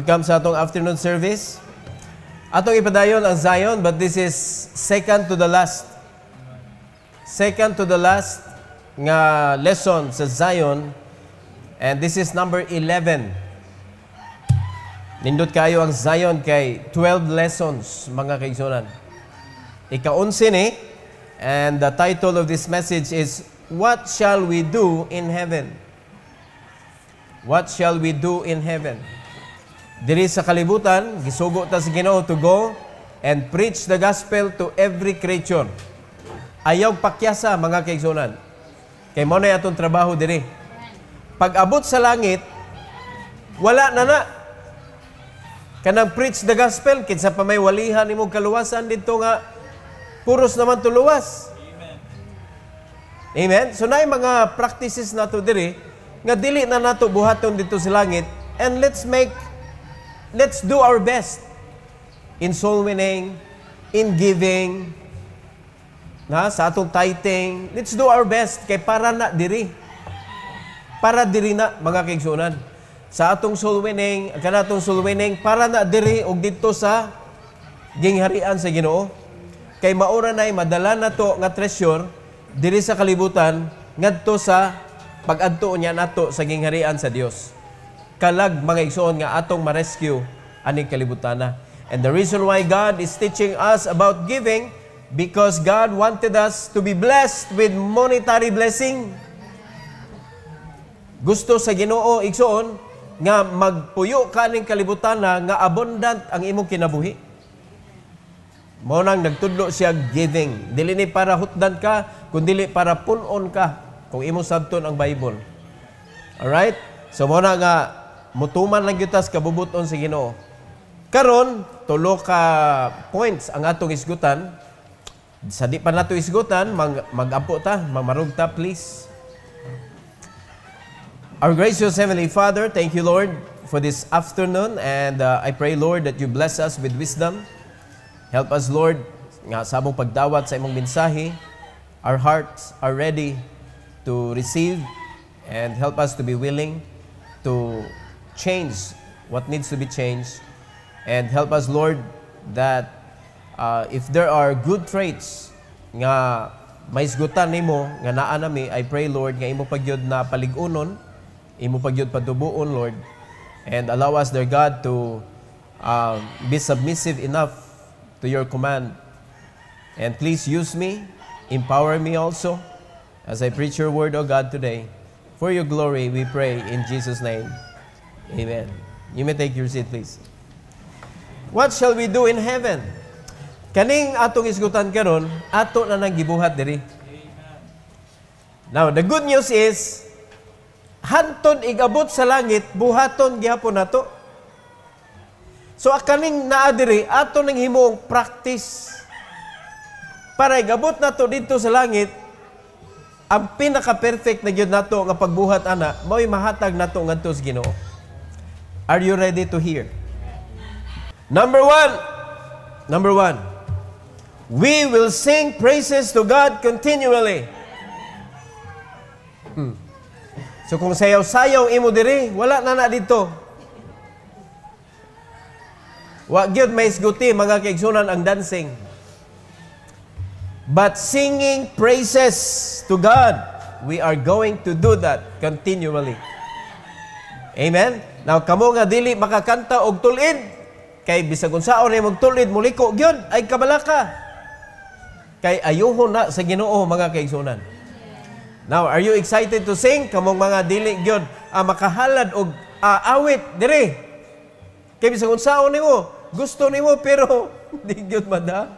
Welcome sa atong afternoon service. Atong ipadayon ang Zion, but this is second to the last. Second to the last nga lesson sa Zion. And this is number 11. Nindot kayo ang Zion kay 12 lessons, mga kaigsunan. Ika-11 and the title of this message is, What Shall We Do in Heaven? What shall we do in heaven? Diri sa kalibutan, gisugo ta sa Ginoo to go and preach the gospel to every creature. Ayaw pakyasa mga kaigsunan. Kay mo na atong trabaho diri. Pag abot sa langit, wala na na. Kanang preach the gospel, kinsa pa may walihan ni kaluwasan dito nga, puros naman to tuluwas. Amen? So na mga practices nato diri, nga dili na nato buhaton dito sa langit, and let's make Let's do our best in soul winning, in giving, na sa atong tithing. Let's do our best kay para na diri. Para diri na mga kaigsunan. Sa atong soul winning, kanatong soul winning para na diri og didto sa gingharian sa Ginoo. Kay maura nay madala na to nga treasure diri sa kalibutan ngadto sa pag-adto niya nato sa gingharian sa Dios kalag mga igsoon nga atong ma-rescue aning na. And the reason why God is teaching us about giving because God wanted us to be blessed with monetary blessing. Gusto sa Ginoo igsoon nga magpuyo ka ning na nga abundant ang imong kinabuhi. Mao nang nagtudlo siya giving. Dili ni para hutdan ka, kundi dili para punon ka kung imong sabton ang Bible. All right? So mo na nga mutuman lang gyud kabubuton sa si Ginoo. Karon tulo ka points ang atong isgutan. Sa di pa nato isgutan, mag magapo ta, mamarog ta please. Our gracious Heavenly Father, thank you Lord for this afternoon and uh, I pray Lord that you bless us with wisdom. Help us Lord nga sa among pagdawat sa imong mensahe. Our hearts are ready to receive and help us to be willing to change what needs to be changed and help us, Lord, that uh, if there are good traits nga may nimo nga naa nami, I pray, Lord, nga imo pagyod na paligunon, imo pagyod padubuon, Lord, and allow us, dear God, to uh, be submissive enough to your command. And please use me, empower me also, as I preach your word, O God, today. For your glory, we pray in Jesus' name. Amen. You may take your seat, please. What shall we do in heaven? Kaning atong isgutan karon, ato na nang gibuhat diri. Now, the good news is hanton igabot sa langit, buhaton gihapon nato. So akaning naa diri ato nang himuong practice para igabot nato dito sa langit ang pinaka-perfect na gyud nato nga pagbuhat ana mao'y mahatag nato ngadto sa Ginoo. Are you ready to hear? Number one. Number one. We will sing praises to God continually. Hmm. So kung sayaw-sayaw imo diri, wala na na dito. Wa gyud may isguti mga kaigsunan ang dancing. But singing praises to God, we are going to do that continually. Amen. Now kamo nga dili makakanta og tulid kay bisag unsaon ay magtulid muliko gyud ay kabalaka. Kay ayuho na sa Ginoo mga kaigsoonan. Now, are you excited to sing? Kamong mga dili gyud ah, makahalad og aawit ah, dire. Kay bisag unsaon nimo, gusto nimo pero di gyud mada.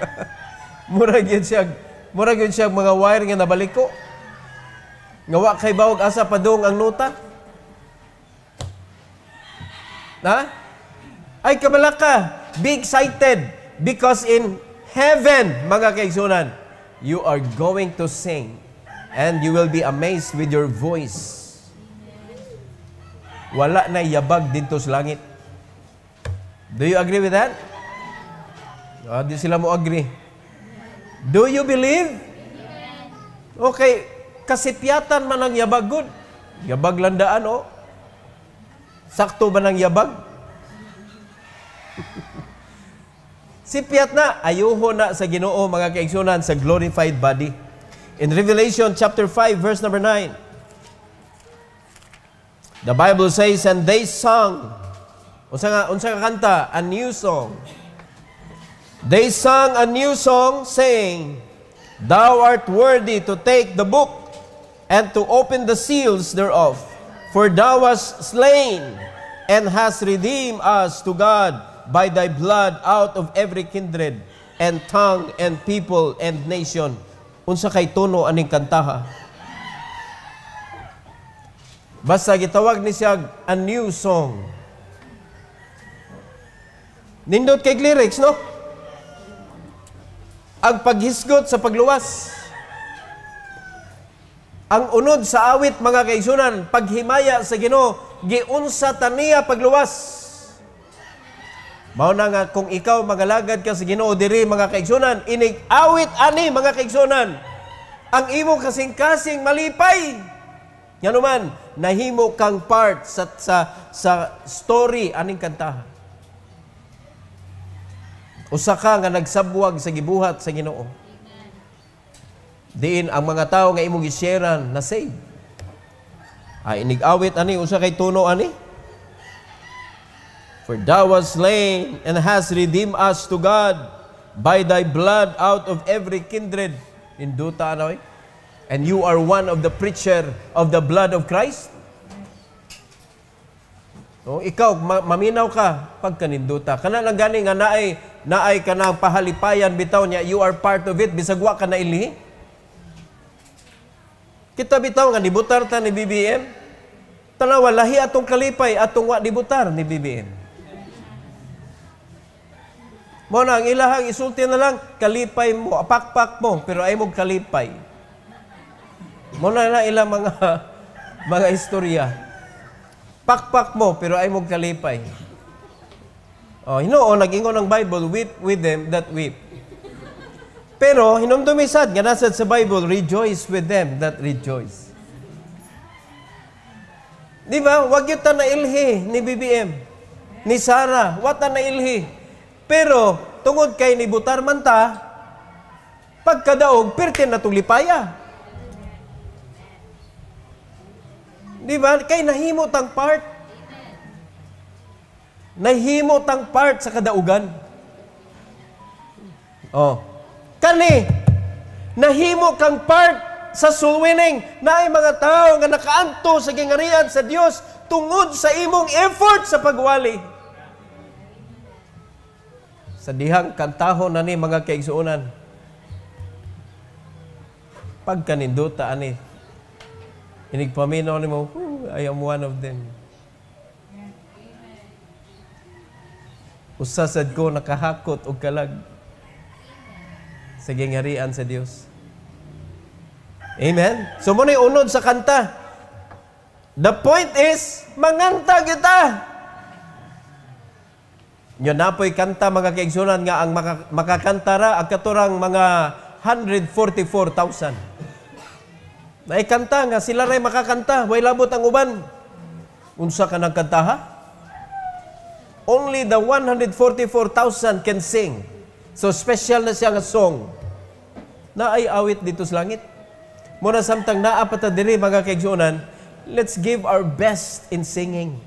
mura gyud siya, mura gyud siya mga wire nga nabaliko. Nga wa kay bawog asa padung ang nota. Ha? Ay kabalaka, be excited because in heaven, mga kaigsunan, you are going to sing and you will be amazed with your voice. Wala na yabag dito sa langit. Do you agree with that? Oh, di sila mo agree. Do you believe? Okay, kasipyatan man ang yabag, good. Yabag landaan, oh. Sakto ba ng yabag? si Piat na, ayuho na sa ginoo mga kaigsunan sa glorified body. In Revelation chapter 5 verse number 9, the Bible says, And they sung, unsa nga, unsa nga kanta, a new song. They sang a new song saying, Thou art worthy to take the book and to open the seals thereof. For thou wast slain and hast redeemed us to God by thy blood out of every kindred and tongue and people and nation. Unsa kay tono aning kantaha? Basta gitawag ni siya a new song. Nindot kay lyrics, no? Ang paghisgot sa pagluwas. Ang unod sa awit mga kaisunan, paghimaya sa Ginoo, giunsa taniya pagluwas. Mao na nga kung ikaw magalagad ka sa Ginoo diri mga kaigsunan, inig awit ani mga kaigsunan. Ang imo kasing-kasing malipay. Ngano man nahimo kang part sa sa, sa story aning kanta. Usa ka nga nagsabwag sa gibuhat sa Ginoo diin ang mga tao nga imong gisyeran na save. Ay inigawit ani usa kay tuno ani. For thou was slain and has redeemed us to God by thy blood out of every kindred. in ano eh? And you are one of the preacher of the blood of Christ. No, ikaw ma- maminaw ka pagkaninduta. Kana lang gani nga naay naay kanang pahalipayan bitaw niya you are part of it bisag wa ka na ilihi. Kita bitaw nga dibutar ta ni BBM. Talawa lahi atong kalipay atong wa dibutar ni BBM. Mo na ang ilahang isulti na lang kalipay mo, apakpak mo pero ay mo kalipay. Mo na na ilang mga mga istorya. Pakpak mo pero ay mo kalipay. Oh, you know, oh, nagingon ang Bible, weep with them that weep. Pero hinumdumisad nga nasad sa Bible, rejoice with them that rejoice. Di ba? Wag yun na ilhi ni BBM, ni Sarah, wat na ilhi. Pero tungod kay ni Butar Manta, ta, pagkadaog, pirtin na tulipaya. Di ba? Kay nahimot tang part. Nahimot tang part sa kadaugan. Oh. Kani, nahimo kang part sa sulwining na ay mga tao nga nakaanto sa gingarian sa Dios tungod sa imong effort sa pagwali. Sa dihang kantahon na ni mga kaigsuonan, pagkaninduta ani, inigpaminaw ni mo, I am one of them. Usa sad ko nakahakot og kalag Sige ngarian sa Dios. Amen. So mo unod sa kanta. The point is manganta kita. Nyo napoy kanta mga kaigsunan nga ang maka, makakantara ang katurang mga 144,000. Naikanta nga sila ray makakanta, way labot ang uban. Unsa ka nagkantaha? Only the 144,000 can sing. So special na siya nga song na ay awit dito sa langit. Muna samtang naapata diri mga kaigsunan, let's give our best in singing.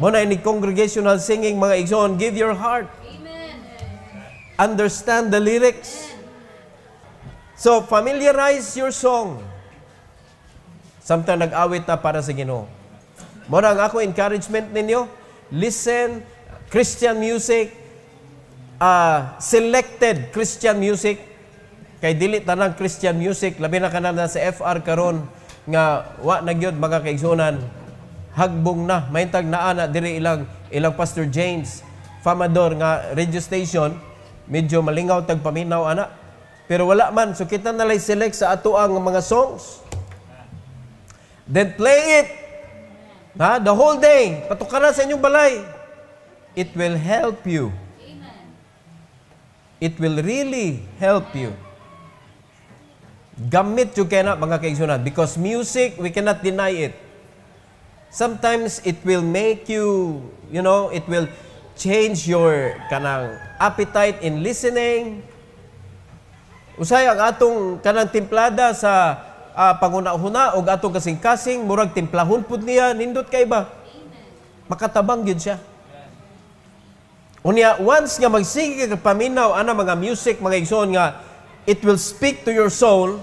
Muna ini congregational singing mga igsoon, give your heart. Amen. Understand the lyrics. So familiarize your song. Samtang nag-awit na para sa Ginoo. Muna ang ako encouragement ninyo, listen Christian music, uh, selected Christian music kay dili tanang Christian music labi na kanan na sa FR karon nga wa na gyud mga kaigsunan hagbong na mahintag naa na diri ilang ilang Pastor James Famador nga radio station medyo malingaw tag paminaw ana pero wala man so kita na lay select sa ato ang mga songs then play it ha the whole day patukaran sa inyong balay it will help you It will really help you. Gamit you cannot mga kaigsunan because music, we cannot deny it. Sometimes it will make you, you know, it will change your kanang appetite in listening. Usay ang atong kanang timplada sa uh, panguna-huna o atong kasing-kasing, murag timplahon pud niya, nindot kay ba? Amen. Makatabang gyud siya. Unya, once nga magsige ka paminaw ana mga music, mga igsoon nga, it will speak to your soul,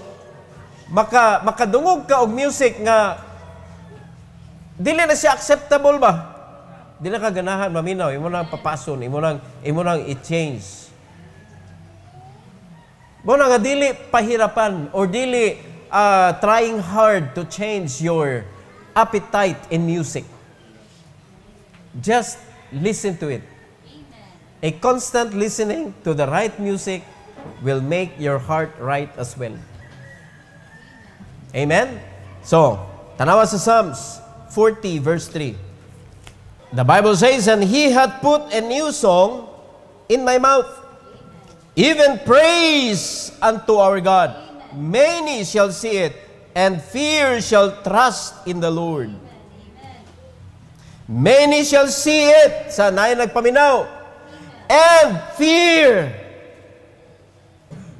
maka, makadungog ka og music nga, dili na siya acceptable ba? Di na ganahan, maminaw, imo nang papason, imo nang, imo nang i-change. Mo nga dili pahirapan or dili uh, trying hard to change your appetite in music. Just listen to it A constant listening to the right music will make your heart right as well. Amen? So, tanawa sa Psalms 40 verse 3. The Bible says, And he hath put a new song in my mouth, even praise unto our God. Many shall see it, and fear shall trust in the Lord. Many shall see it. Sa nai nagpaminaw. and fear.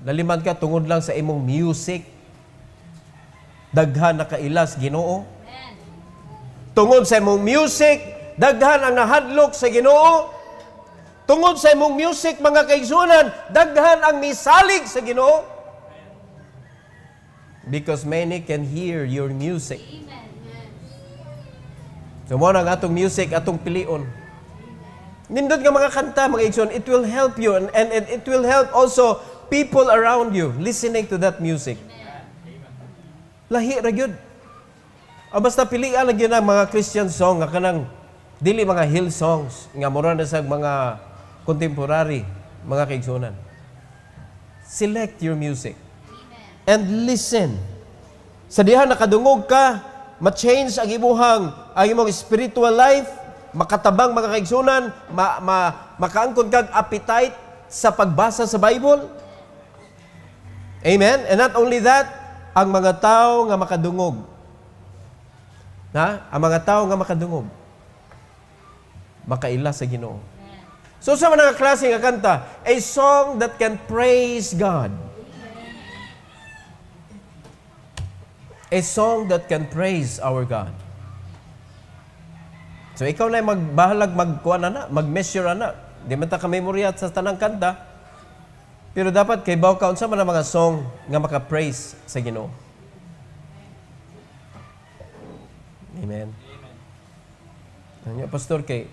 Laliman ka tungod lang sa imong music. Daghan na kailas Ginoo. Tungod sa imong music, daghan ang nahadlok sa Ginoo. Tungod sa imong music mga kaigsunan, daghan ang misalig sa Ginoo. Because many can hear your music. Amen. So mo ang atong music, atong pilion. Nindot nga mga kanta, mga igsoon, it will help you and, and, it will help also people around you listening to that music. Amen. Lahi ra gyud. O ah, basta pilian lang yun mga Christian song nga kanang dili mga hill songs nga mura na sa mga contemporary mga kaigsunan. Select your music and listen. Sa diha nakadungog ka, ma-change ang imong ang imong spiritual life makatabang mga kaigsunan, ma, ma, makaangkon kag appetite sa pagbasa sa Bible. Amen? And not only that, ang mga tao nga makadungog. Na? Ang mga tao nga makadungog. Makaila sa Ginoo. So sa mga klase nga kanta, a song that can praise God. A song that can praise our God. So ikaw na magbahalag magkuan na, mag-measure na. Di man ta ka memoryat sa tanang kanta. Pero dapat kay baw ka unsa man mga song nga maka-praise sa Ginoo. Amen. Amen. Ano, pastor kay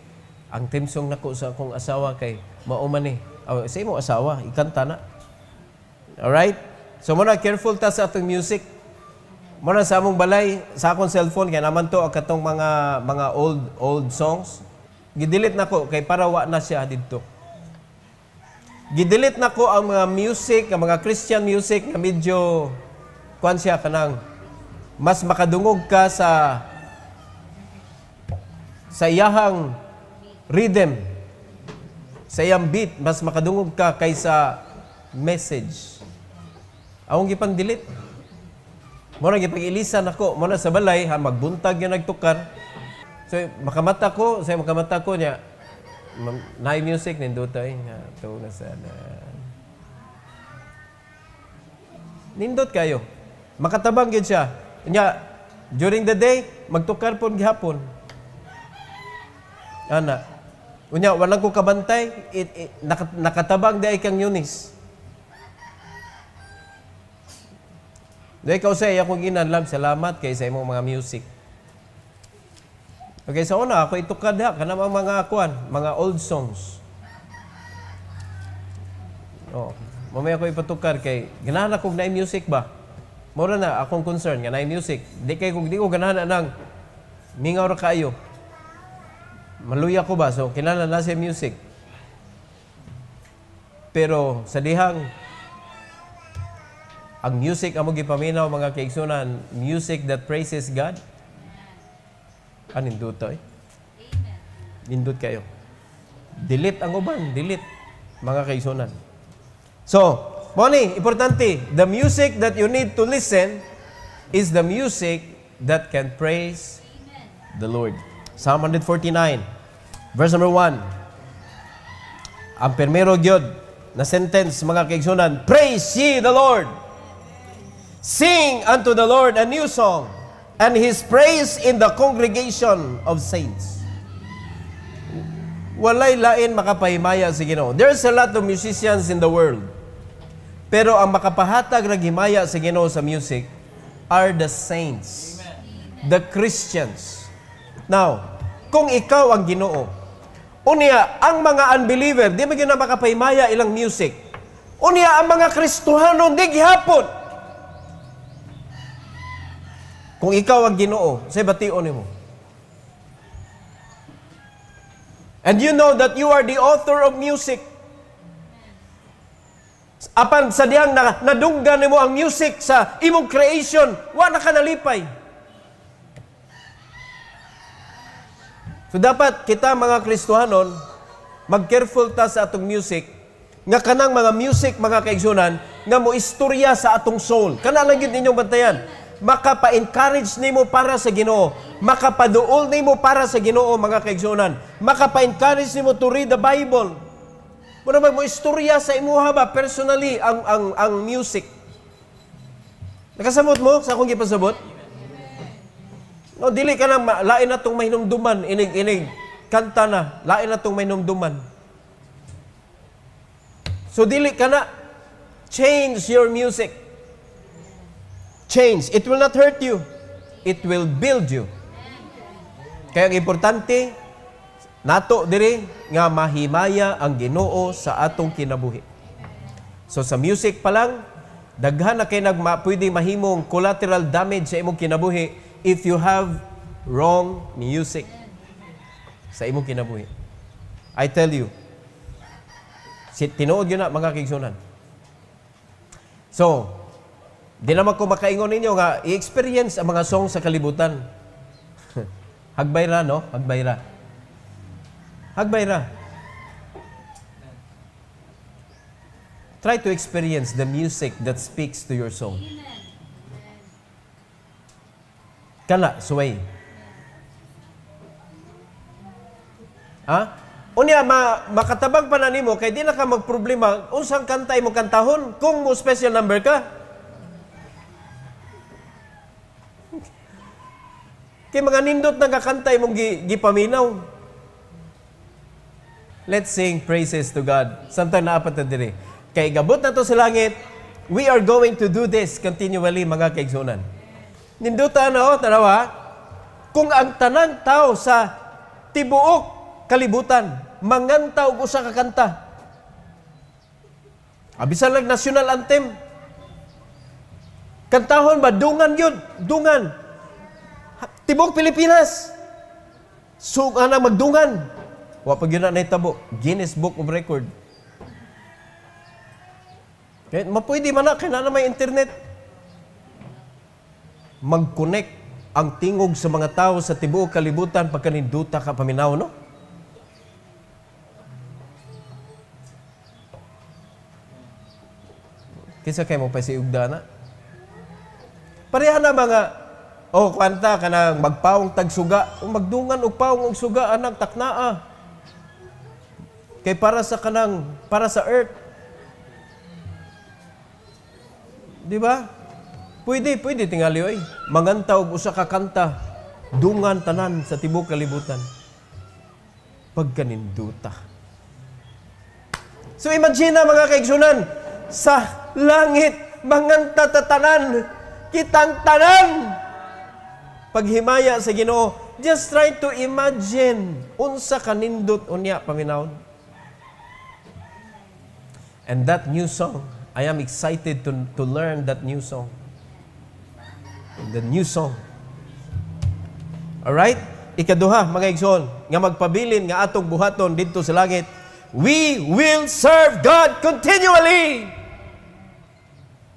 ang team song nako sa akong asawa kay mao man ni. Oh, say mo asawa, ikanta na. All right? So mo na careful ta sa atong music. Mo sa among balay, sa akong cellphone kay naman to katong mga mga old old songs. Gidelete nako kay para wa na siya didto. Gidelete nako ang mga music, ang mga Christian music na medyo kwan siya kanang mas makadungog ka sa sa iyahang rhythm, sa iyang beat, mas makadungog ka kaysa message. Awong gipang delete. Mura gipag-ilisan ako, muna sa balay, ha, magbuntag yung nagtukan. So, makamata ko, sa makamata ko niya, na music, nindutay, na to na sana. Nindot kayo. Makatabang yun siya. Nya, during the day, magtukar pon gihapon. Ana. Unya, wala ko kabantay, it, it, nakatabang dahil kang Yunis. Doy ka usay akong inanlam, salamat kay sa imong mga music. Okay, sa so una ako itukad ha kana mga mga kuan, mga old songs. Oh, mamaya ko ipatukar kay ganahan akong na music ba? Mura na akong concern nga na music. Di kay kung di ko ganahan nang mingaw ra kayo. Maluya ko ba so kinahanglan na sa music. Pero sa dihang ang music amo gipaminaw mga kaigsoonan music that praises God. Anindot to eh? Nindot kayo. Delete ang uban, delete mga kaigsoonan So, Moni, importante, the music that you need to listen is the music that can praise the Lord. Psalm 149, verse number 1. Ang primero gyud na sentence mga kaigsoonan praise ye the Lord. Sing unto the Lord a new song, and His praise in the congregation of saints. Walay lain makapahimaya sa Ginoo. There's a lot of musicians in the world. Pero ang makapahatag ng himaya sa Ginoo sa music are the saints, Amen. the Christians. Now, kung ikaw ang Ginoo, unya ang mga unbeliever, di ba gina makapahimaya ilang music? Unya ang mga Kristohano, di gihapon kung ikaw ang ginoo, say bation mo. And you know that you are the author of music. Apan sa diyang na, nadunggan nimo ang music sa imong creation, wa na ka So dapat kita mga Kristohanon, mag-careful ta sa atong music, nga kanang mga music, mga kaigsunan, nga mo istorya sa atong soul. Kana lang yun inyong bantayan makapa-encourage nimo para sa Ginoo, makapaduol nimo para sa Ginoo mga kaigsoonan. makapa-encourage nimo to read the Bible. Muna ba mo istorya sa imuha ba personally ang ang ang music? Nakasabot mo sa akong gipasabot? No, dili ka nang lain na tong mahinumduman, inig inig kanta na, lain na tong mahinumduman. So dili ka na change your music change. It will not hurt you. It will build you. Kaya ang importante, nato diri nga mahimaya ang ginoo sa atong kinabuhi. So sa music pa lang, daghan na kay nagma, pwede mahimong collateral damage sa imong kinabuhi if you have wrong music sa imong kinabuhi. I tell you, si, tinuod yun na mga kigsunan. So, Di naman ko makaingon ninyo nga, i-experience ang mga song sa kalibutan. Hagbayra, no? Hagbayra. Hagbayra. Try to experience the music that speaks to your soul. Kala, suway. Ha? Unya, ma makatabang pa na nimo, kay di na ka magproblema, unsang kanta mo kantahon, kung mo special number ka, Kay mga nindot nagakantay mong gipaminaw. Let's sing praises to God. Samtang naapat na diri. Kay gabot na to sa langit, we are going to do this continually mga kaigsunan. Ninduta na o, oh, tanawa, ah. kung ang tanang tao sa tibuok kalibutan, manganta ko sa kakanta. Abisan lang national anthem. Kantahon ba? Dungan yun. Dungan. Tibok Pilipinas. So, ana magdungan. Wa pag yun na nahitabo. Guinness Book of Record. Kahit mapwede man na, kaya na may internet. Mag-connect ang tingog sa mga tao sa tibuok kalibutan pagkaninduta ka paminaw, no? Kisa kayo mo pa si Ugdana? Pareha na mga Oh, kwanta ka na magpawong tagsuga, o magdungan og pawong og suga anak taknaa. Ah. Kay para sa kanang para sa earth. Di ba? Pwede, pwede tingali oy. Manganta og usa ka kanta, dungan tanan sa tibuok kalibutan. Pagkaninduta. So imagine na mga kaigsunan, sa langit mangan tatatanan kitang tanan paghimaya sa Ginoo, just try to imagine unsa kanindot unya paminawon. And that new song, I am excited to, to learn that new song. The new song. All right? Ikaduha, mga igsoon, nga magpabilin nga atong buhaton didto sa langit, we will serve God continually.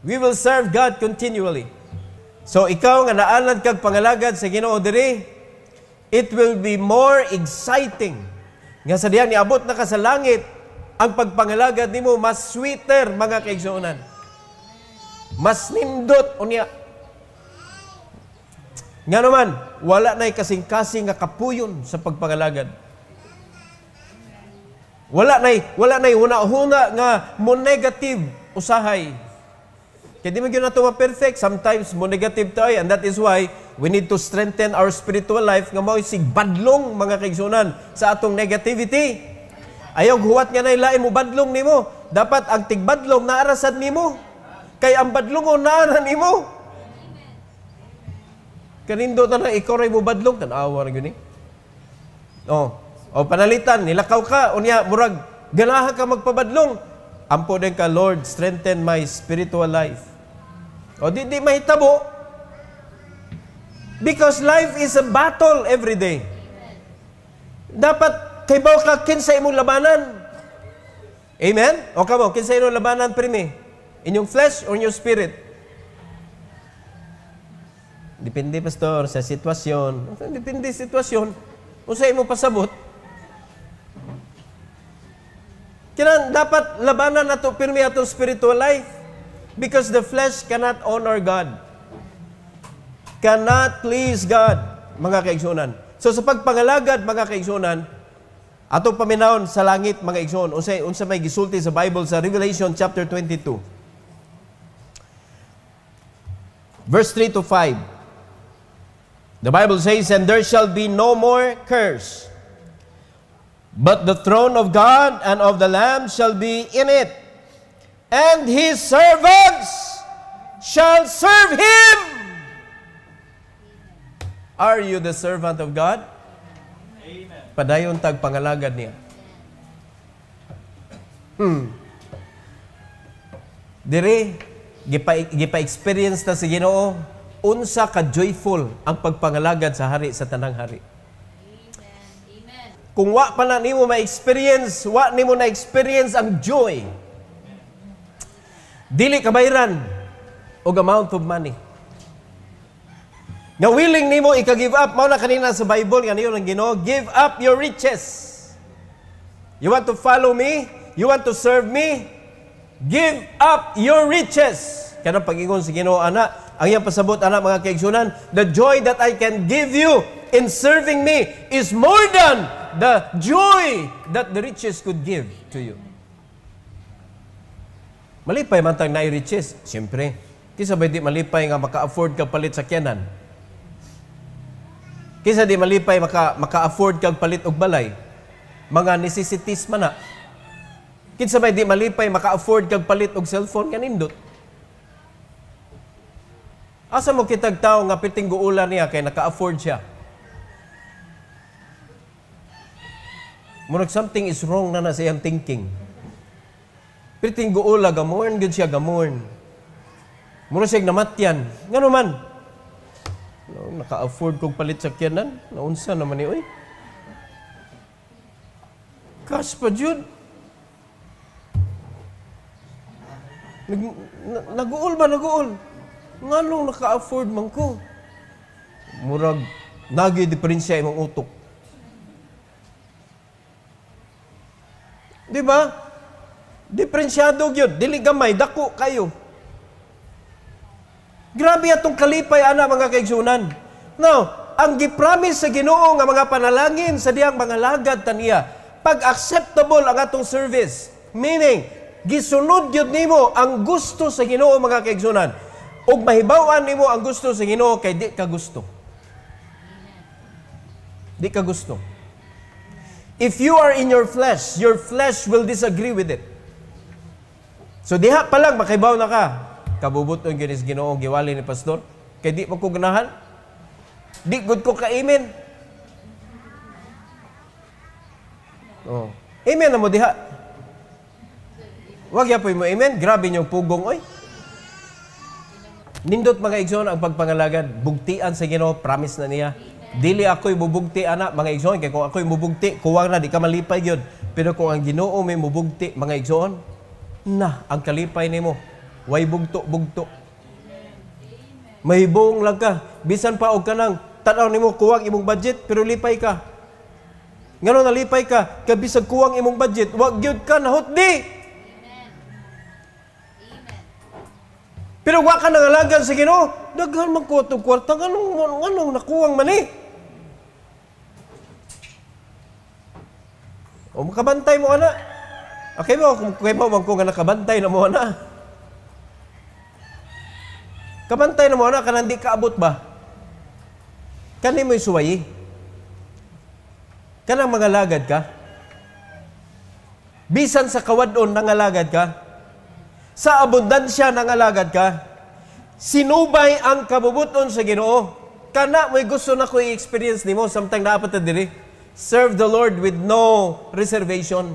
We will serve God continually. So ikaw nga naalan kag pangalagad sa Ginoo diri, it will be more exciting nga sa diyan niabot na ka sa langit ang pagpangalagad nimo mas sweeter mga kaigsuonan. Mas nindot unya. Nga naman, wala na'y kasing-kasing nga kapuyon sa pagpangalagad. Wala na'y wala na'y huna-huna nga mo negative usahay kaya di mo yun nato perfect. Sometimes mo negative tayo and that is why we need to strengthen our spiritual life nga mo sig badlong mga kaigsunan sa atong negativity. Ayog huwat nga nay lain mo badlong nimo. Dapat ang tigbadlong naara sad nimo. Kay ang badlong naara nimo. Kanindo na lang, ikaw mo badlong. Tanawa na yun eh. Oh. O panalitan, nilakaw ka. unya niya, murag, ganaha ka magpabadlong. Ampo din ka, Lord, strengthen my spiritual life. O di, di mahitabo. Because life is a battle every day. Dapat kaybaw ka kinsa imong labanan. Amen? O kamo, kinsa imong labanan primi? Inyong flesh or inyong spirit? Depende, pastor, sa sitwasyon. Depende sa sitwasyon. Kung sa imo pasabot, Kaya dapat labanan nato pirmi atong spiritual life. Because the flesh cannot honor God. Cannot please God, mga kaigsunan. So sa pagpangalagad, mga kaigsunan, atong paminahon sa langit, mga igsoon, unsay unsa may gisulti sa Bible sa Revelation chapter 22. Verse 3 to 5. The Bible says, And there shall be no more curse, but the throne of God and of the Lamb shall be in it, and his servants shall serve him. Are you the servant of God? Amen. Padayon tag pangalagad niya. Hmm. Dire, gipa-experience gipa na si Ginoo, unsa ka joyful ang pagpangalagad sa hari sa tanang hari. Amen. Amen. Kung wa pa na nimo ma-experience, wa nimo na-experience ang joy Dili kabayran o amount of money. Nga willing nimo ika-give up mao na kanina sa Bible kaniyo lang gino, give up your riches. You want to follow me? You want to serve me? Give up your riches. Kana pag-ingon si gino, ana, ang iyang pasabot ana mga kaigsunan, the joy that I can give you in serving me is more than the joy that the riches could give to you. Malipay man tang nai riches, siyempre. Kisa ba di malipay nga maka-afford ka palit sa kyanan? Kisa di malipay maka, maka-afford kag palit og balay? Mga necessities man na. Kinsa ba di malipay maka-afford kag palit og cellphone kanindot. Asa mo kitag tawo nga piting guulan niya kay naka-afford siya? Murag something is wrong na na sa iyang thinking. Piting guula, gamorn, gud siya gamorn. Muro siya namatyan. Nga man. No, naka-afford kong palit sa kyanan. Naunsa naman ni, oy. Cash pa, Jude. Nag, naguol ba, naguol? Nga nung naka-afford man ko. Murag, nagi-diferensya imong utok. Di ba? Diferensyado gyud, dili gamay dako kayo. Grabe atong kalipay ana mga kaigsunan. Now, ang gipromise sa Ginoo nga mga panalangin sa diyang mga lagad taniya, pag acceptable ang atong service. Meaning, gisunod gyud nimo ang gusto sa Ginoo mga kaigsunan. Ug mahibaw-an nimo ang gusto sa Ginoo kay di ka gusto. Di ka gusto. If you are in your flesh, your flesh will disagree with it. So diha pa lang makaibaw na ka. Kabubuton ginis Ginoo giwali ni pastor. Kay di pa ko ganahan. Di gud ko ka amen. Oh. Amen na mo diha. Wag yapoy mo amen. Grabe niyong pugong oy. Nindot mga igsoon ang pagpangalagad. Bugtian sa Ginoo, promise na niya. Dili ako'y bubugti, anak mga igsoon kay kung ako'y bubugti, kuwang na di ka malipay gyud. Pero kung ang Ginoo may mubugti mga igsoon, na ang kalipay nimo way bugto-bugto. May buong lang ka. Bisan pa og kanang tanaw nimo kuwang imong budget pero lipay ka. Ngano nalipay ka kay bisag kuwang imong budget, wa gyud ka nahutdi. Pero wa ka nang alagan sa Ginoo, daghan man ko tug kwarta nganong nganong nakuwang man eh. O makabantay mo ana. Okay mo, kung kaya mo, wag ko nga nakabantay na mo na. Kabantay na mo na, kanang di kaabot ba? Kani mo'y suwayi. Kanang mga lagad ka. Bisan sa kawadon, nangalagad ka. Sa abundansya, nangalagad ka. Sinubay ang kabubuton sa ginoo. Kana mo'y gusto na ko i-experience ni mo, samtang dapat na diri. Serve the Lord with no reservation.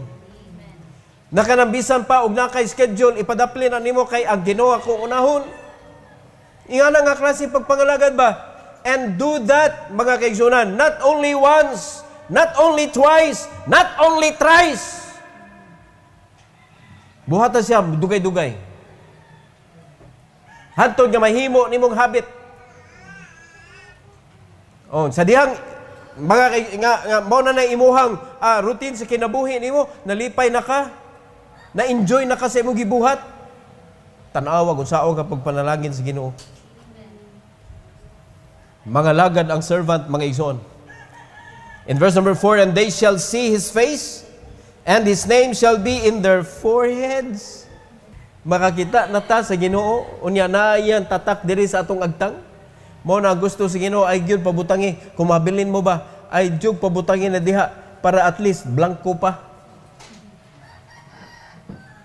Nakanambisan pa og nakay schedule ipadaplin nimo kay ang Ginoo akong unahon. Ingana nga klase pagpangalagad ba? And do that mga kaigsoonan, not only once, not only twice, not only thrice. Buhatan siya dugay-dugay. Hantod nga mahimo nimong habit. Oh, sa dihang mga nga, nga mo na nay imuhang uh, routine sa kinabuhi nimo, nalipay na ka, na-enjoy na kasi mo gibuhat. Tanawa kung saan ka pagpanalangin sa Ginoo. Mga lagad ang servant, mga igsoon. In verse number 4, And they shall see His face, and His name shall be in their foreheads. Makakita na ta sa ginoo, unya na yan tatak diri sa atong agtang. Mo na gusto sa ginoo, ay gyud pabutangi. Kumabilin mo ba? Ay jug pabutangi na diha para at least blanco pa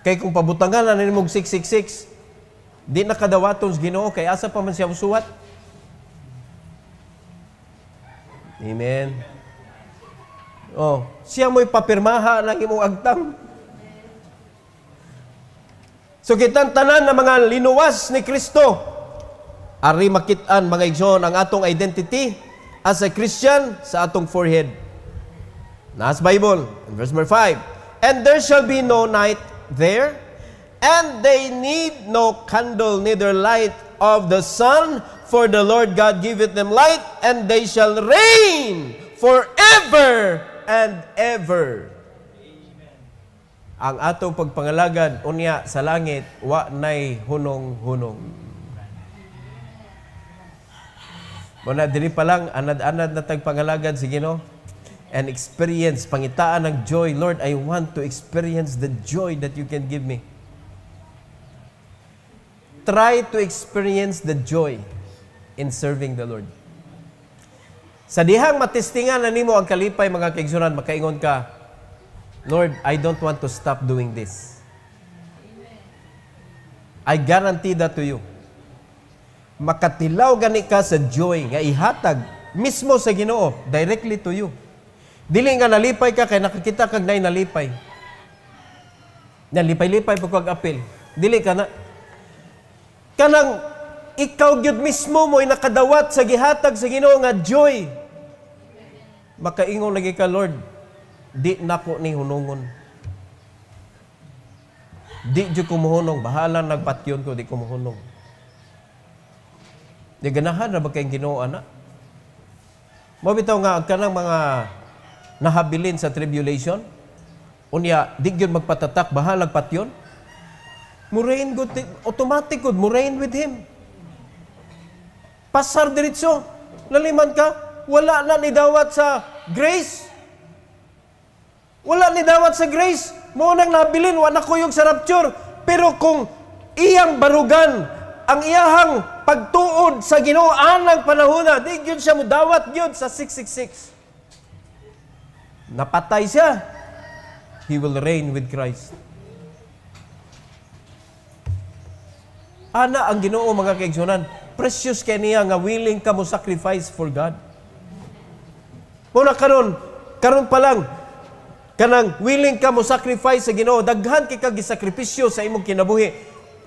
Kay kung pabutangan na nimog 666, di nakadawaton sa Ginoo kay asa pa man siya suwat. Amen. Oh, siya mo papirmaha ng imong agtang. So kitang tanan ng mga linuwas ni Kristo, ari makitaan mga igsoon ang atong identity as a Christian sa atong forehead. Nas Bible, verse number 5. And there shall be no night there, and they need no candle, neither light of the sun, for the Lord God giveth them light, and they shall reign forever and ever. Amen. Ang ato pagpangalagad, unya sa langit, wa nay hunong-hunong. Muna, dili pa lang, anad-anad na tagpangalagad, sige no? and experience, pangitaan ng joy. Lord, I want to experience the joy that you can give me. Try to experience the joy in serving the Lord. Sa dihang matistingan na nimo ang kalipay mga kaigsunan, makaingon ka, Lord, I don't want to stop doing this. I guarantee that to you. Makatilaw gani ka sa joy nga ihatag mismo sa Ginoo, directly to you. Dili nga nalipay ka kay nakakita kag nay nalipay. Nalipay-lipay pag kag apil. Dili ka na. Kanang ikaw gyud mismo mo nakadawat sa gihatag sa Ginoo nga joy. Makaingon lagi ka Lord, di nako ni hunungon. Di jud ko mohunong, bahala nagpatyon ko di ko mohunong. Di ganahan ra ba kay Ginoo ana? Mabitaw nga kanang mga nahabilin sa tribulation? Unya, di yun magpatatak, bahalag pat yun? Murain good, automatic good, murain with him. Pasar diritso, laliman ka, wala na ni dawat sa grace. Wala ni dawat sa grace. Mo nang nabilin, wala kuyog sa rapture. Pero kung iyang barugan, ang iyahang pagtuod sa ginoo anang panahon, di yun siya mudawat yun sa 666. Napatay siya. He will reign with Christ. Ana ang ginoo mga kaigsunan. Precious kay nga willing ka mo sacrifice for God. Muna karon, karon pa lang, kanang willing ka mo sacrifice sa Ginoo daghan kay kag sakripisyo sa imong kinabuhi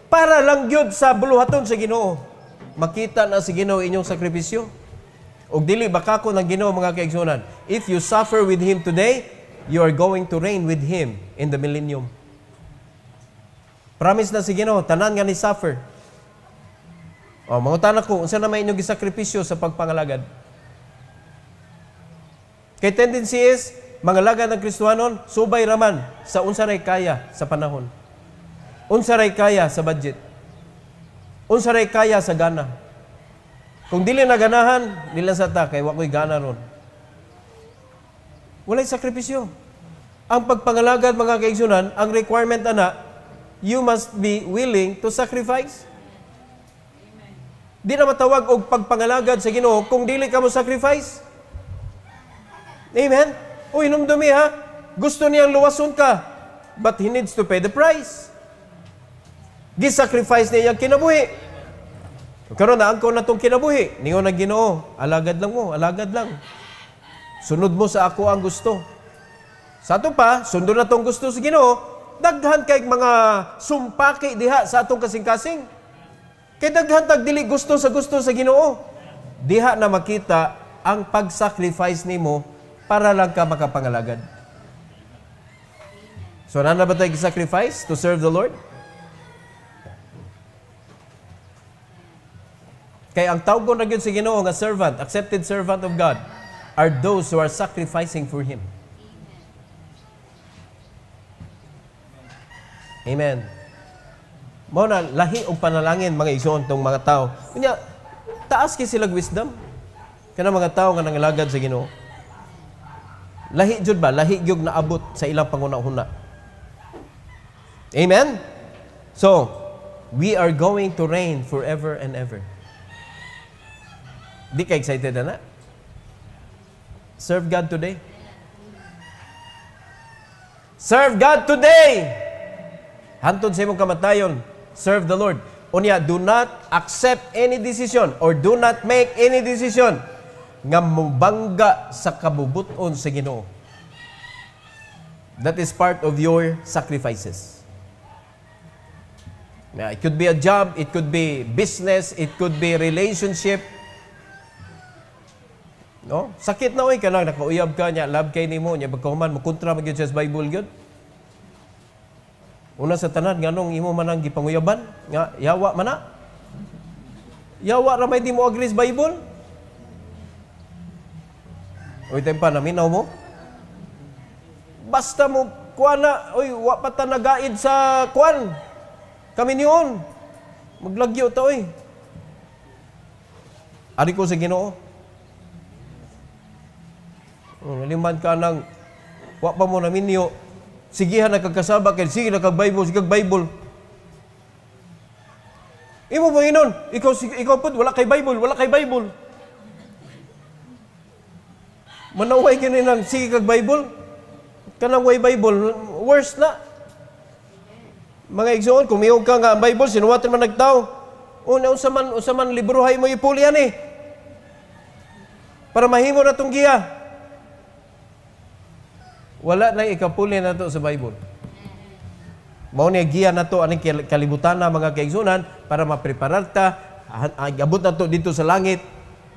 para lang gyud sa buluhaton sa Ginoo makita na sa si Ginoo inyong sakripisyo Og dili baka ko ng Ginoo mga kaigsunan. If you suffer with him today, you are going to reign with him in the millennium. Promise na si Ginoo, tanan nga ni suffer. O, oh, mangutan ko, unsa na may inyong gisakripisyo sa pagpangalagad? Kay tendency is, mangalagad ng Kristuhanon, subay raman sa unsa ray kaya sa panahon. Unsa ray kaya sa budget. Unsa ray kaya sa gana. Kung dili na ganahan, nila sa ta, kay wakoy gana ron. Walay sakripisyo. Ang pagpangalagad, mga kaigsunan, ang requirement ana, you must be willing to sacrifice. Amen. Di na matawag og pagpangalagad sa Ginoo kung dili ka mo sacrifice. Amen? O inumdumi ha, gusto niyang luwason ka, but he needs to pay the price. Gisacrifice niya yung kinabuhi. Karon na naangko na tong kinabuhi. Ningon na Ginoo, alagad lang mo, alagad lang. Sunod mo sa ako ang gusto. Sa ato pa, sundo na tong gusto sa Ginoo, daghan kay mga sumpaki diha sa atong kasing-kasing. Kay daghan tag dili gusto sa gusto sa Ginoo. Diha na makita ang pag-sacrifice nimo para lang ka makapangalagad. So, na ba tayo sacrifice to serve the Lord? Kaya ang tawag na gyud sa Ginoo nga servant, accepted servant of God, are those who are sacrificing for Him. Amen. Mao na lahi og panalangin mga igsoon tong mga tao. Kunya taas kay sila wisdom. Kana mga tao nga nangalagad sa Ginoo. Lahi jud ba? Lahi gyud naabot sa ilang panguna-una. Amen. So, we are going to reign forever and ever. Di ka excited na na? Serve God today. Serve God today! Hantod sa imong kamatayon, serve the Lord. Unya, do not accept any decision or do not make any decision nga mubangga sa kabubuton sa Ginoo. That is part of your sacrifices. It could be a job, it could be business, it could be relationship, No? Sakit na oy kanang nakauyab ka niya, love kay nimo niya pagkahuman mo kontra magyud sa Bible gyud. Una sa tanan nganong imo manang gipanguyaban nga yawa mana? Yawa ra may di mo agree sa Bible. Oy tempa na minaw mo. Basta mo kuan na, oy wa pa ta nagaid sa kuan. Kami niyon. Maglagyo ta oy. Ari ko sa Ginoo. Naniman ka ng, wa pa mo na minyo. Sige sigihan nagkakasaba, kaya sige nagka-Bible, sige Bible. Imo mo inon, ikaw, ikaw po, wala kay Bible, wala kay Bible. Manaway ka na ng, sige kag Bible, kanang way Bible, worse na. Mga igsoon, kumiyog ka nga ang Bible, sinuwatan man nagtao. Una, usaman, usaman, libro hay mo ipulian eh. Para mahimo na itong giya. Wala na ikapuli na to sa Bible. Mao ni giya na to aning kalibutan na mga kaigsunan para mapreparar ta agabot ah, ah, na to dito sa langit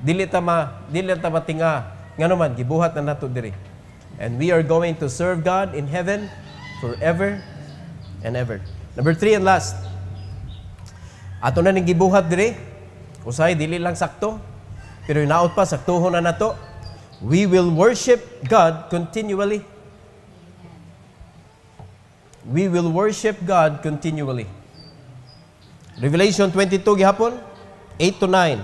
dili ta ma dili ta matinga man gibuhat na nato diri and we are going to serve God in heaven forever and ever number three and last ato na ning gibuhat diri usay dili lang sakto pero inaot pa saktuhon na nato we will worship God continually we will worship God continually. Revelation 22 gihapon 8 to 9.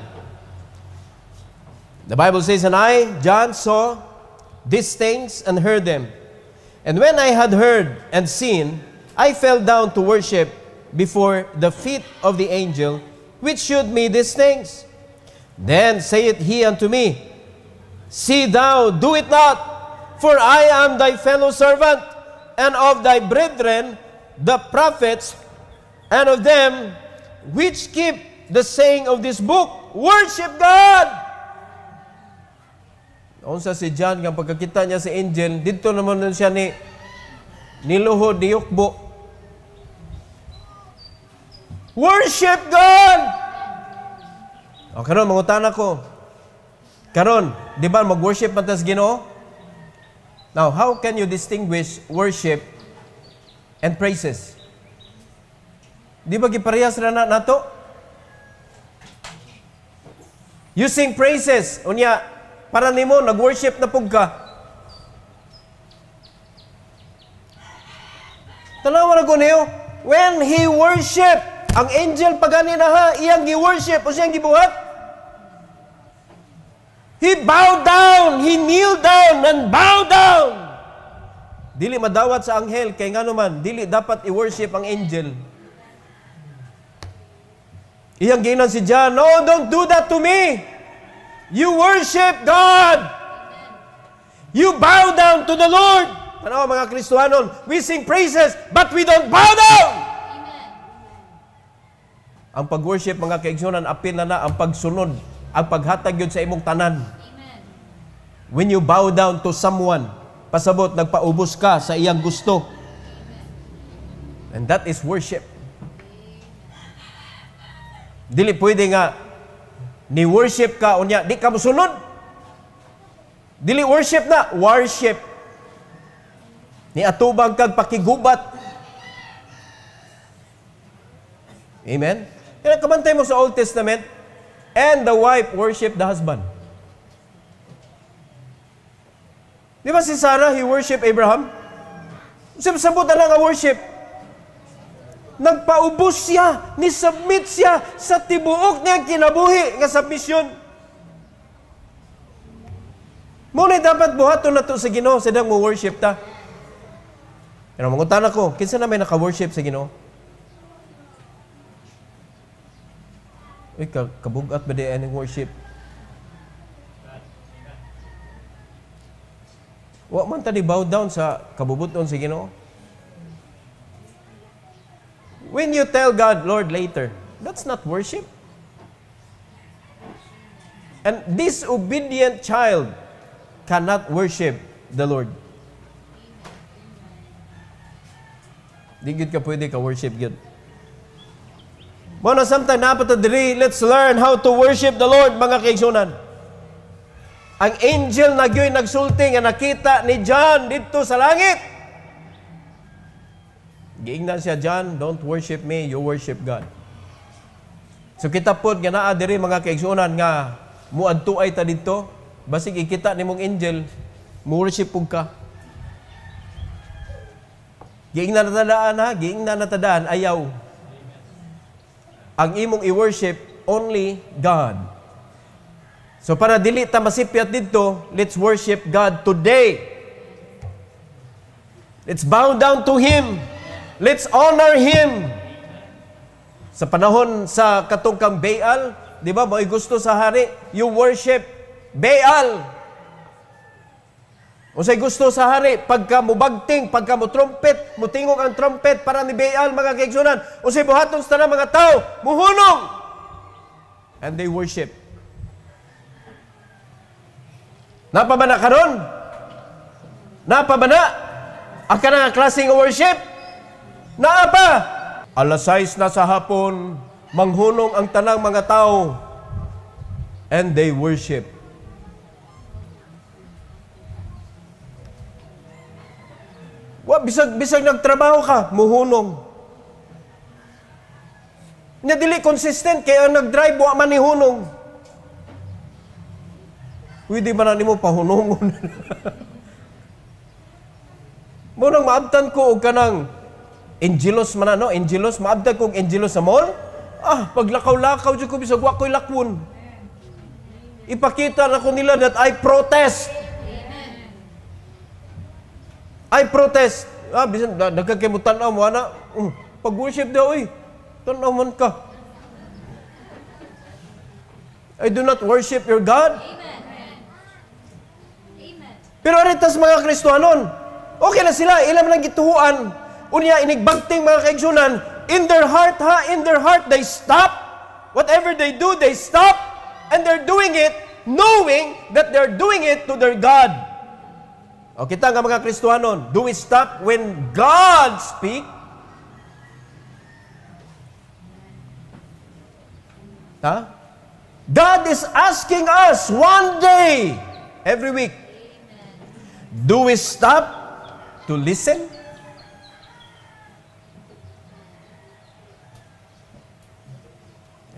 The Bible says, And I, John, saw these things and heard them. And when I had heard and seen, I fell down to worship before the feet of the angel which showed me these things. Then saith he unto me, See thou, do it not, for I am thy fellow servant and of thy brethren, the prophets, and of them which keep the saying of this book, worship God. Unsa si John kang pagkakita niya sa angel, dito naman nun siya ni niluhod ni Yukbo. Worship God. O karon mangutana ko. Karon, di ba mag-worship man tas Ginoo? Now, how can you distinguish worship and praises? Di ba giparehas na nato? You sing praises. Unya, para nimo nag-worship na pug ka. Tanawa na ko niyo, when he worship, ang angel pagani na ha, iyang gi-worship o siyang gibuhat. He bowed down, he kneeled down, and bowed down. Dili madawat sa anghel, kay nga naman, dili dapat i-worship ang angel. Iyang ginan si John, No, don't do that to me. You worship God. You bow down to the Lord. Ano mga Kristohanon, we sing praises, but we don't bow down. Ang pag-worship, mga kaigsunan, apil na na ang pagsunod, ang paghatag yun sa imong tanan. When you bow down to someone, pasabot, nagpaubos ka sa iyang gusto. And that is worship. Dili pwede nga ni worship ka unya di ka musulod. Dili worship na, worship. Ni atubang kag pakigubat. Amen. Kaya kamantay mo sa Old Testament, and the wife worship the husband. Di ba si Sarah, he worship Abraham? Sabot na lang ang worship. Nagpaubos siya, nisubmit siya sa tibuok niya kinabuhi nga submission. Muna dapat buhaton na to sa Ginoo sa mo worship ta. Pero mangutan ko, kinsa na may naka-worship sa Ginoo? Uy, kabugat ba di worship? Wa man ta bow down sa kabubuton sa si Ginoo. When you tell God, Lord, later, that's not worship. And this obedient child cannot worship the Lord. Di good ka pwede ka worship good. Bueno, sometimes dapat diri, let's learn how to worship the Lord, mga kaigsunan. Ang angel na gyoy nagsulti nga nakita ni John dito sa langit. Giingnan siya, John, don't worship me, you worship God. So kita po nga naa diri mga kaigsunan nga muadtuay ta dito, basig ikita nimong angel, mu worship pug ka. Giingnan na tadaan ha, giingnan na tadaan ayaw. Ang imong i-worship only God. So para dili ta masipyat didto, let's worship God today. Let's bow down to Him. Let's honor Him. Sa panahon sa katungkang Baal, di ba, may gusto sa hari, you worship Baal. O sa gusto sa hari, pagka mo bagting, pagka mo trumpet, mo tingog ang trumpet para ni Baal mga kaigsunan. O sa buhaton sa mga tao, muhunong. And they worship Napabana ka ron? Napabana? Ang ka nga klaseng worship? Naapa! Alas 6 na sa hapon, manghunong ang tanang mga tao, and they worship. Wa, bisag, bisag nagtrabaho ka, muhunong. Nya dili consistent, kaya nag-drive, wa manihunong. hunong. Pwede ba na nimo pahunungon? Munang maabtan ko og kanang Angelos man no, Angelos maabtan ko Angelos sa mall. Ah, paglakaw-lakaw jud ko bisag wa koy lakwon. Ipakita na ko nila that I protest. I protest. Ah, bisan nagkakimutan na mo ana. Uh, pag-worship daw eh. Tanaw man ka. I do not worship your God. Amen. Pero aritas mga Kristohanon, okay na sila, ilam lang gituhuan. Unya inigbagting mga kaigsunan, in their heart ha, in their heart they stop. Whatever they do, they stop. And they're doing it knowing that they're doing it to their God. O kita nga mga Kristohanon, do we stop when God speak? Ha? God is asking us one day, every week, Do we stop to listen?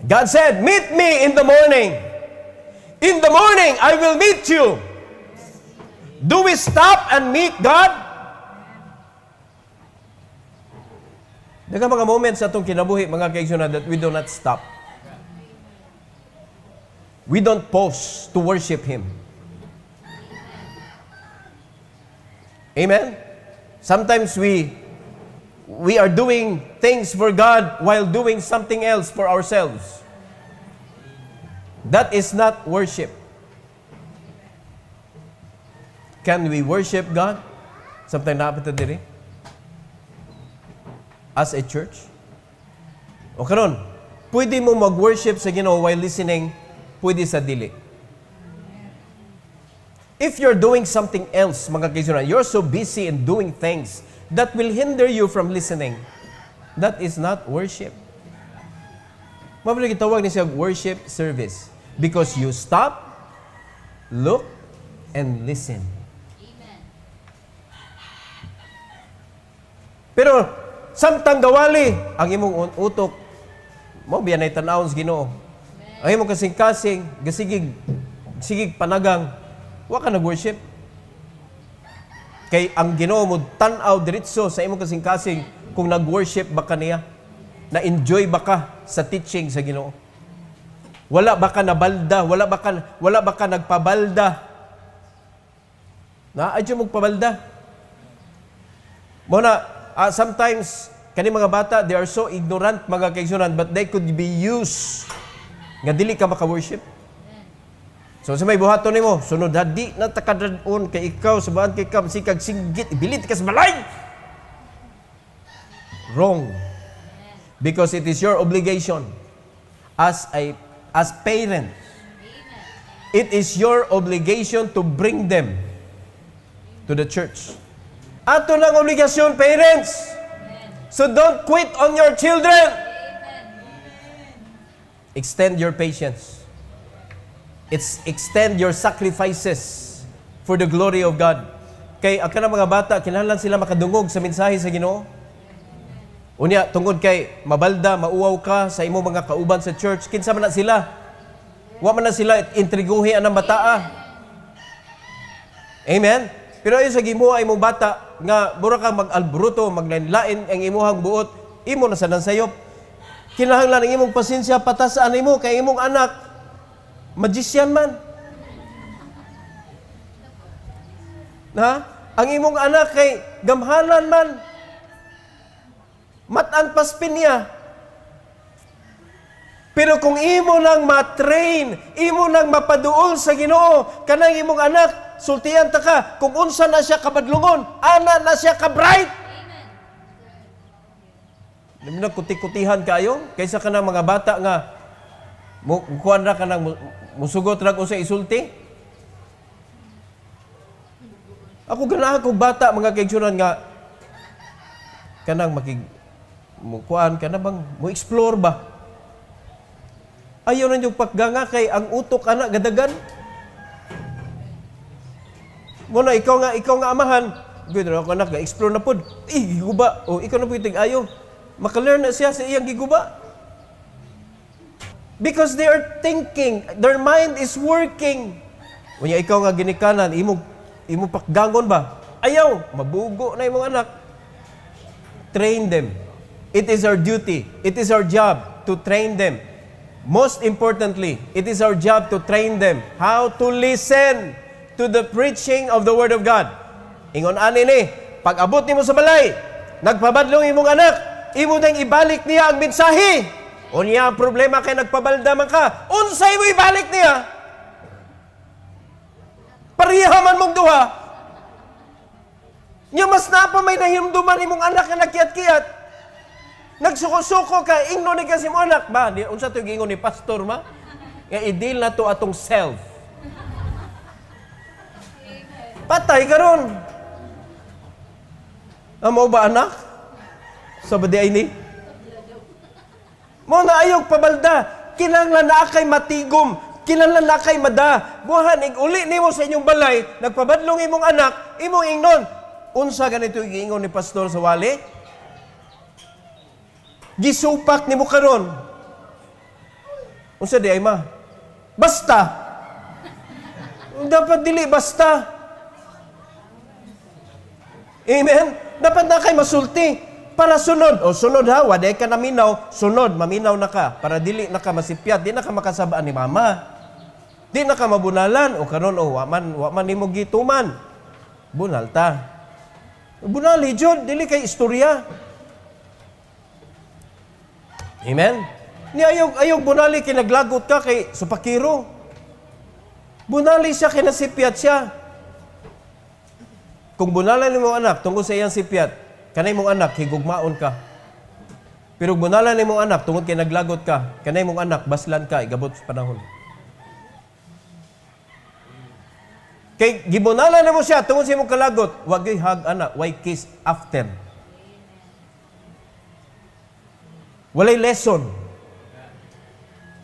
God said, Meet me in the morning. In the morning, I will meet you. Do we stop and meet God? Daga mga moments atong kinabuhi, mga kaigsuna, that we do not stop. We don't pause to worship Him. Amen? Sometimes we we are doing things for God while doing something else for ourselves. That is not worship. Can we worship God? Something dapat na diri? Eh. As a church? O karon, pwede mo mag-worship sa Ginoo while listening, pwede sa dili. If you're doing something else, mga kaisunan, you're so busy in doing things that will hinder you from listening. That is not worship. Mabalik itawag niya worship service. Because you stop, look, and listen. Amen. Pero, samtang gawali, ang imong utok, mo biya na itanawon sa ginoo. Ang imong kasing-kasing, gasigig, sigig panagang, Wa ka nag-worship. Kay ang Ginoo mo tan-aw diretso sa imong kasing-kasing kung nag-worship ba ka niya. Na-enjoy ba ka sa teaching sa Ginoo? Wala ba ka nabalda? Wala ba ka, wala ba ka nagpabalda? Na, adyo pabalda? Muna, uh, sometimes, kani mga bata, they are so ignorant, mga kaigsunan, but they could be used nga dili ka maka-worship. So sa may buhaton nimo, sunod hadi na takadadon kay ikaw sa baan kay kam sikag singgit bilit ka sa balay. Wrong. Because it is your obligation as a as parent. It is your obligation to bring them to the church. Ato lang obligasyon, parents. So don't quit on your children. Extend your patience. It's extend your sacrifices for the glory of God. Kay akana mga bata, kinahanglan sila makadungog sa mensahe sa Ginoo. Unya tungod kay mabalda, mauwaw ka sa imo mga kauban sa church, kinsa man na sila. Wa man na sila intriguhi anang bata. Ah. Amen. Pero ayo sa Ginoo ay mo bata nga mura ka mag-albruto, maglain-lain ang imuhang buot, imo na sa nan sayop. Kinahanglan ang imong pasensya patas sa mo kay imong anak Magician man. Ha? Ang imong anak kay gamhanan man. Matan paspin niya. Pero kung imo nang matrain, imo nang mapaduol sa Ginoo, kanang imong anak, sultian ta ka kung unsa na siya kabadlungon, ana na siya kabright. Amen. Nagkutikutihan kayo kaysa kanang mga bata nga mukuan ra kanang musugot rag sa isulti? Ako ganahan ako bata mga kaigsunan nga kanang makig mukuan ka bang mo explore ba? Ayaw na yung pagganga kay ang utok anak gadagan. Mo na ikaw nga ikaw nga amahan. Good na ako anak, explore na pod. Eh, giguba. O ikaw na po ayo. Maka-learn na siya sa iyang giguba. Because they are thinking, their mind is working. Unya ikaw nga ginikanan, imo imo paggangon ba? Ayaw, mabugo na imong anak. Train them. It is our duty. It is our job to train them. Most importantly, it is our job to train them how to listen to the preaching of the word of God. Ingon ani ni, pag abot nimo sa balay, nagpabadlong imong anak, imo nang ibalik niya ang mensahe o niya ang problema kay nagpabaldaman ka, unsay mo ibalik niya. Parihaman mong duha. Niya mas napa may nahimduman imong anak nga nakiat kiyat Nagsuko-suko ka, ingno ni kasi mo anak. Ba, di, unsa to gingon ni pastor ma? Nga i-deal na to atong self. Patay karon. Amo ba anak? Sa so, ni? Mo na ayog pabalda, kinahanglan na kay matigom, kinahanglan na kay mada. Buhan uli nimo sa inyong balay, nagpabadlong imong anak, imong ingnon. Unsa ganito giingon ni pastor sa wali? Gisupak nimo karon. Unsa di ay ma? Basta. Dapat dili basta. Amen. Dapat na kay masulti para sunod. O sunod ha, waday ka naminaw, sunod, maminaw na ka. Para dili na ka masipyat, di na ka makasabaan ni mama. Di na ka mabunalan. O karon o waman, waman ni mo gituman. Bunal ta. Bunali, eh, Jod, dili kay istorya. Amen? Ni ayog, ayog bunali, kinaglagot ka kay supakiro. Bunali siya, kinasipyat siya. Kung bunalan mo anak, tungkol sa iyang sipyat, kanay mong anak higugmaon ka. Pero gunala ni mong anak tungod kay naglagot ka, kanay mong anak baslan ka igabot sa panahon. Kay gibunala na mo siya tungod sa imong kalagot, wag hag ana, why kiss after. Walay lesson.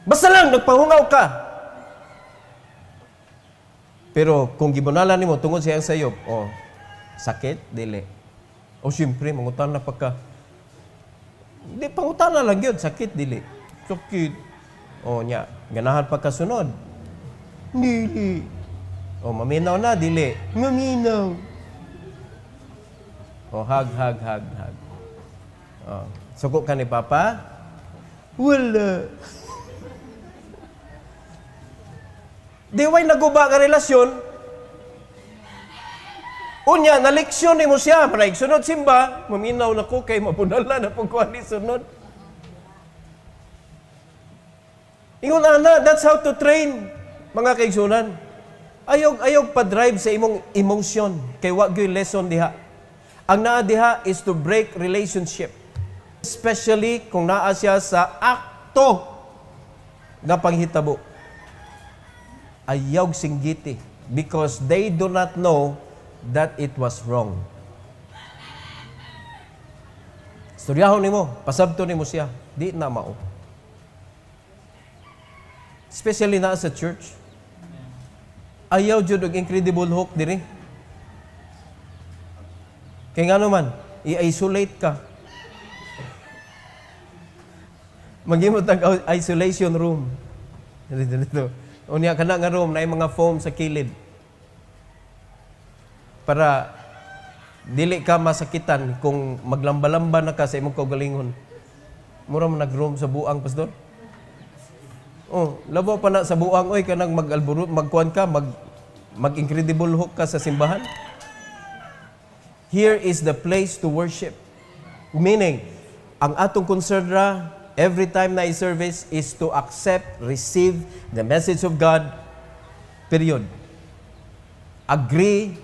Basta lang nagpahungaw ka. Pero kung gibunala nimo tungod siya sa iyo, oh, sakit dili. O siyempre, mangutana pagka, hindi, pangutana lang yun, sakit, dili. Sakit. O nya, ganahan pagkasunod. Dili. O maminaw na, dili. Maminaw. O hag, hag, hag, hag. O, sukot ka ni Papa? Wala. Di way naguba ka relasyon, Unya, naleksyon ni mo siya. Manaigsunod simba, maminaw na ko kay mabunala na pong kuhan ni sunod. Ingon ana, that's how to train mga kaigsunan. Ayog ayog pa-drive sa imong emotion kay wa gyud lesson diha. Ang naa diha is to break relationship. Especially kung naa siya sa akto na panghitabo. Ayog singgiti because they do not know that it was wrong. Suryahon nimo, pasabto nimo siya, di na mao. Especially na sa church. Ayaw jud og incredible hook diri. Kay ngano man, i-isolate ka. Magimot ang isolation room. Dito, dito. Unya kana nga room na mga foam sa kilid para dili ka masakitan kung maglambalamba na ka sa imong kaugalingon. Mura mo nagroom sa buang, pastor. Oh, labo pa na sa buang oy kanang magalburo, magkuan ka, mag mag-incredible hook ka sa simbahan. Here is the place to worship. Meaning, ang atong konserda every time na i-service is to accept, receive the message of God. Period. Agree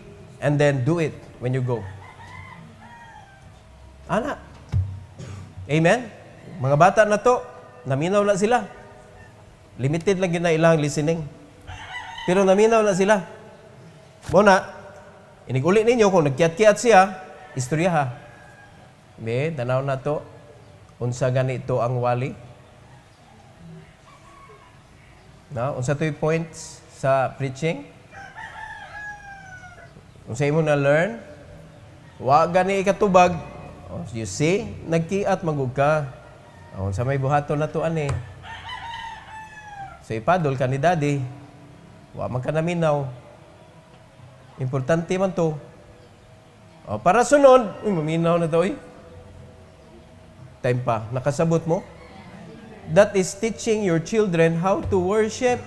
and then do it when you go. Ana. Amen? Mga bata na to, naminaw na sila. Limited lang ginailang listening. Pero naminaw na sila. Muna, iniguli ninyo kung nagkiat-kiat siya, istorya ha. May, danaw na to. Unsa ganito ang wali. Na, unsa to'y points sa preaching. Kung sa imo na learn, wa gani ikatubag. Oh, you see, nagkiat magug ka. Oh, sa may buhaton na to ani. So ipadol ka ni daddy. Wa man ka naminaw. Importante man to. Oh, para sunod, uy, maminaw na to, uy. Time pa, nakasabot mo. That is teaching your children how to worship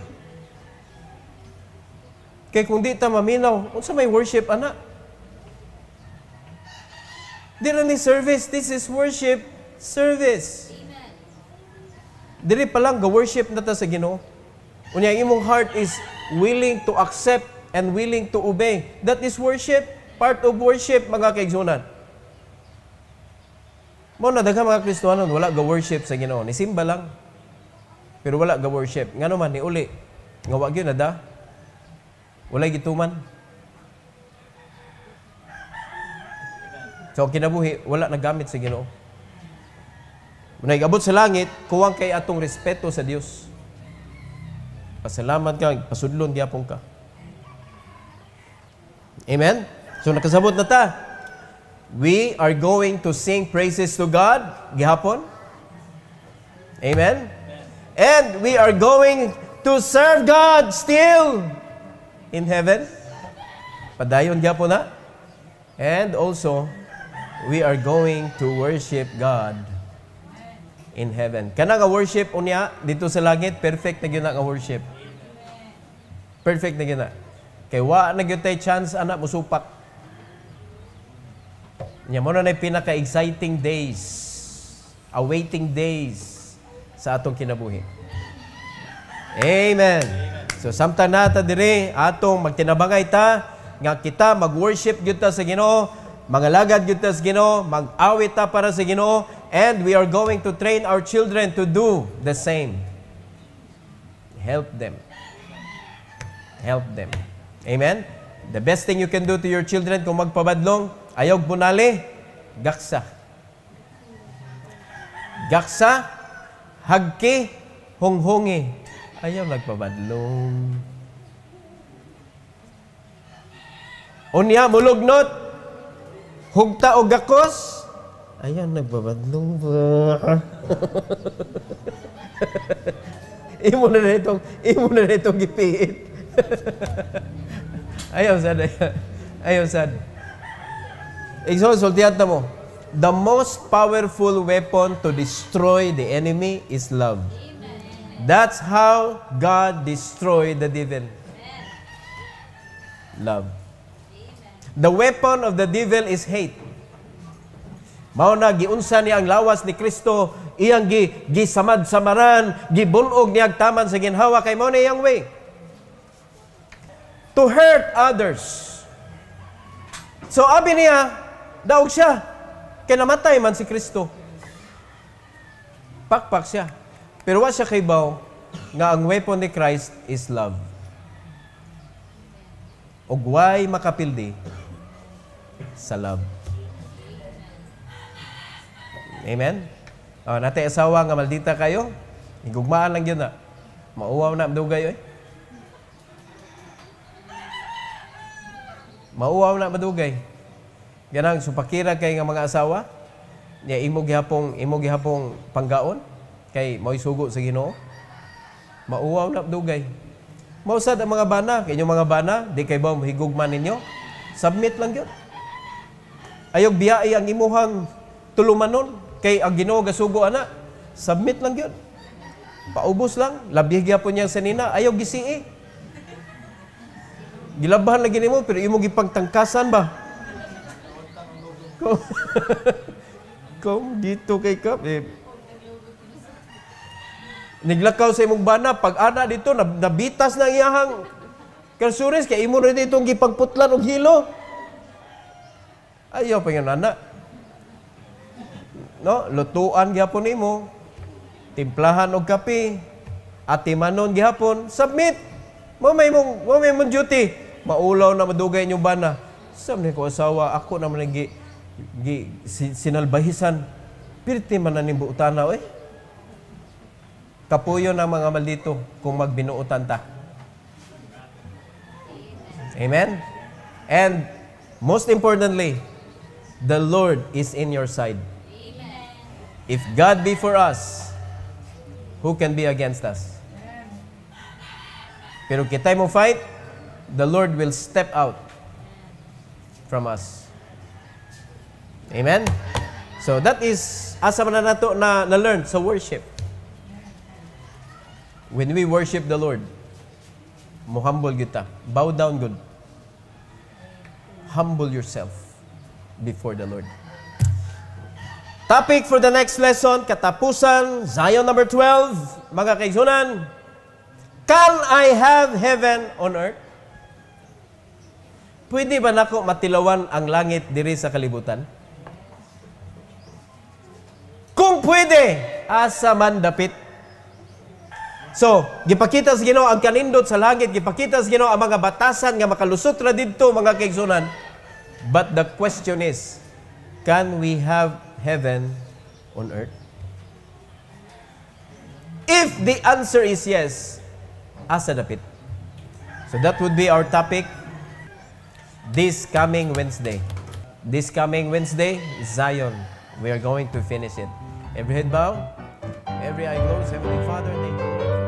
Kay kung di ta maminaw, unsa may worship ana? Dira ni service, this is worship, service. Amen. Diri pa lang ga-worship na ta sa Ginoo. Unya imong heart is willing to accept and willing to obey. That is worship, part of worship mga kaigsunan. Mo na daghan mga Kristohanon wala ga-worship sa Ginoo, ni simba lang. Pero wala ga-worship. Ngano man ni uli nga wa gyud na da Walay gituman. So kinabuhi, wala nagamit sa Ginoo. Munay gabot sa langit, kuwang kay atong respeto sa Dios. Pasalamat ka, pasudlon gyapon ka. Amen. So nakasabot na ta. We are going to sing praises to God gihapon. Amen. And we are going to serve God still in heaven. Padayon po na. And also, we are going to worship God in heaven. Kana nga worship unya dito sa langit, perfect na gyud nga worship. Perfect na gyud na. Kay wa na gyud tay chance anak musupak. Nya mo na pinaka-exciting days, awaiting days sa atong kinabuhi. Amen. Amen. So samtang nata dire atong magtinabangay ta nga kita magworship worship gyud ta sa Ginoo, mangalagad gyud ta sa Ginoo, mag-awit ta para sa Ginoo and we are going to train our children to do the same. Help them. Help them. Amen. The best thing you can do to your children kung magpabadlong, ayog bunali, gaksa. Gaksa, hagki, hunghungi. Ayaw nagpabadlong. Unya, mulugnot. Hugta o gakos. Ayaw nagbabadlong ba? imo na nitong, imo na nitong gipiit. ayaw sad, ayaw, ayaw sad. Igsoon, sultihan mo. The most powerful weapon to destroy the enemy is love. Amen. That's how God destroyed the devil. Love. The weapon of the devil is hate. Mao na giunsa niya ang lawas ni Kristo, iyang gi gisamad-samaran, gibunog niya taman sa ginhawa kay mo na iyang way. To hurt others. So abi niya, daog siya. Kaya namatay man si Kristo. Pakpak siya. Pero wa siya kaybaw nga ang weapon ni Christ is love. Og way makapildi sa love. Amen? O, ah, nate asawa nga maldita kayo, igugmaan lang yun na. Mauwaw na dugay eh. Mauwaw na madugay. Ganang supakira kay nga mga asawa, Ya, imo gihapong imo gihapong panggaon, Kay mo'y sugo sa Ginoo. Mauwaw na dugay. Mausad ang mga bana, kanyang mga bana, di kay ba higugman ninyo? Submit lang yun. Ayog biyay ang imuhang tulumanon, kay ang Ginoo gasugo ana. Submit lang yun. Paubos lang, labih gyapon niya sa nina, ayog gisii. Gilabahan lagi nimo pero imo gipangtangkasan ba? Kom dito kay Kap, eh, Niglakaw sa imong bana, pag ana dito, nabitas na iyahang kalsuris, kay imo rin itong gipagputlan og hilo. Ayaw pa yung nana. No, lutuan gyapon nimo. Timplahan og kape. Atimanon gihapon, submit. Mo may mong mo may mong duty. Maulaw na madugay inyong bana. Sam ko asawa, ako naman nagi gi, sinalbahisan. Pirti man na nimbo utanaw eh. Kapuyo ng mga maldito kung magbinuotan ta. Amen? And most importantly, the Lord is in your side. Amen. If God be for us, who can be against us? Pero kita mo fight, the Lord will step out from us. Amen? So that is asa man na nato na na-learn sa worship. When we worship the Lord, mo humble kita. Bow down good. Humble yourself before the Lord. Topic for the next lesson, katapusan, Zion number 12, mga kaigsunan, Can I have heaven on earth? Pwede ba nako matilawan ang langit diri sa kalibutan? Kung pwede, asa man dapit So, gipakita sa Ginoo ang kanindot sa langit, gipakita sa Ginoo ang mga batasan nga makalusot ra didto mga kaigsunan. But the question is, can we have heaven on earth? If the answer is yes, asa dapit. So that would be our topic this coming Wednesday. This coming Wednesday, Zion. We are going to finish it. Every head bow, every eye closed, Heavenly Father, thank you.